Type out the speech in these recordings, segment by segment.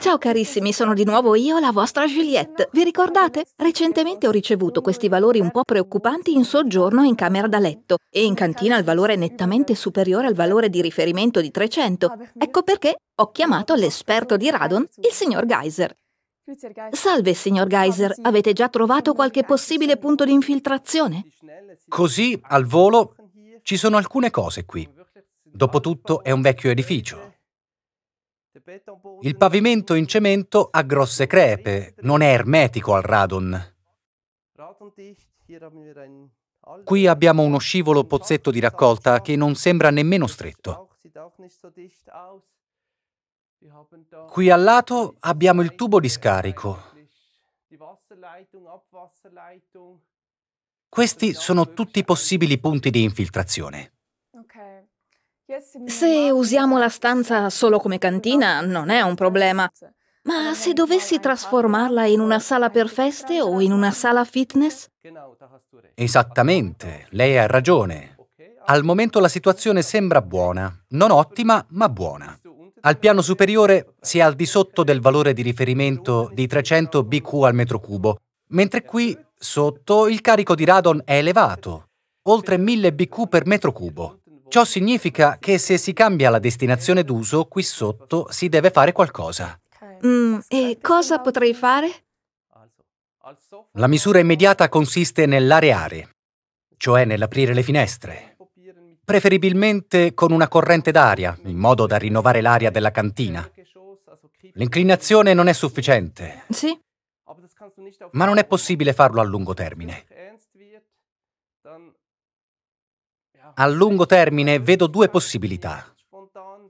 Ciao carissimi, sono di nuovo io, la vostra Juliette. Vi ricordate? Recentemente ho ricevuto questi valori un po' preoccupanti in soggiorno in camera da letto e in cantina il valore è nettamente superiore al valore di riferimento di 300. Ecco perché ho chiamato l'esperto di radon, il signor Geyser. Salve, signor Geyser, avete già trovato qualche possibile punto di infiltrazione? Così, al volo, ci sono alcune cose qui. Dopotutto è un vecchio edificio. Il pavimento in cemento ha grosse crepe, non è ermetico al radon. Qui abbiamo uno scivolo pozzetto di raccolta che non sembra nemmeno stretto. Qui al lato abbiamo il tubo di scarico. Questi sono tutti possibili punti di infiltrazione. Se usiamo la stanza solo come cantina non è un problema, ma se dovessi trasformarla in una sala per feste o in una sala fitness? Esattamente, lei ha ragione. Al momento la situazione sembra buona, non ottima, ma buona. Al piano superiore si è al di sotto del valore di riferimento di 300 BQ al metro cubo, mentre qui sotto il carico di radon è elevato, oltre 1000 BQ per metro cubo. Ciò significa che se si cambia la destinazione d'uso, qui sotto si deve fare qualcosa. Mm, e cosa potrei fare? La misura immediata consiste nell'areare, cioè nell'aprire le finestre, preferibilmente con una corrente d'aria, in modo da rinnovare l'aria della cantina. L'inclinazione non è sufficiente. Sì. Ma non è possibile farlo a lungo termine. A lungo termine vedo due possibilità.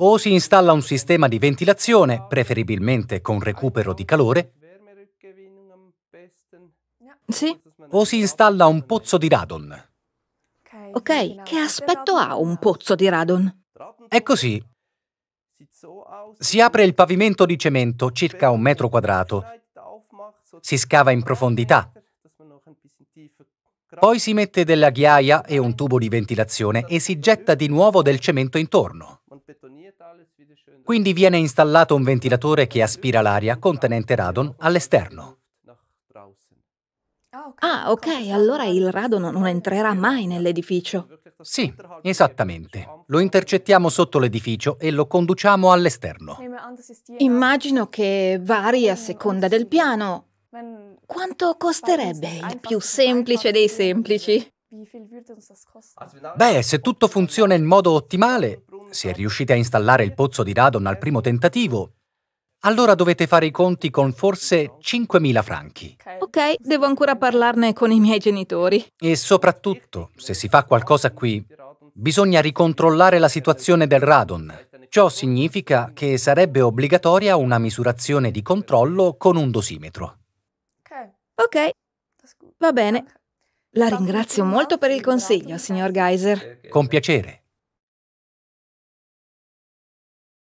O si installa un sistema di ventilazione, preferibilmente con recupero di calore, sì. o si installa un pozzo di radon. Ok, che aspetto ha un pozzo di radon? È così. Si apre il pavimento di cemento, circa un metro quadrato. Si scava in profondità, poi si mette della ghiaia e un tubo di ventilazione e si getta di nuovo del cemento intorno. Quindi viene installato un ventilatore che aspira l'aria contenente radon all'esterno. Ah, ok, ah, allora il radon non entrerà mai nell'edificio. Sì, esattamente. Lo intercettiamo sotto l'edificio e lo conduciamo all'esterno. Immagino che vari a seconda del piano. Quanto costerebbe il più semplice dei semplici? Beh, se tutto funziona in modo ottimale, se riuscite a installare il pozzo di radon al primo tentativo, allora dovete fare i conti con forse 5.000 franchi. Ok, devo ancora parlarne con i miei genitori. E soprattutto, se si fa qualcosa qui, bisogna ricontrollare la situazione del radon. Ciò significa che sarebbe obbligatoria una misurazione di controllo con un dosimetro. Ok, va bene. La ringrazio molto per il consiglio, signor Geiser. Con piacere.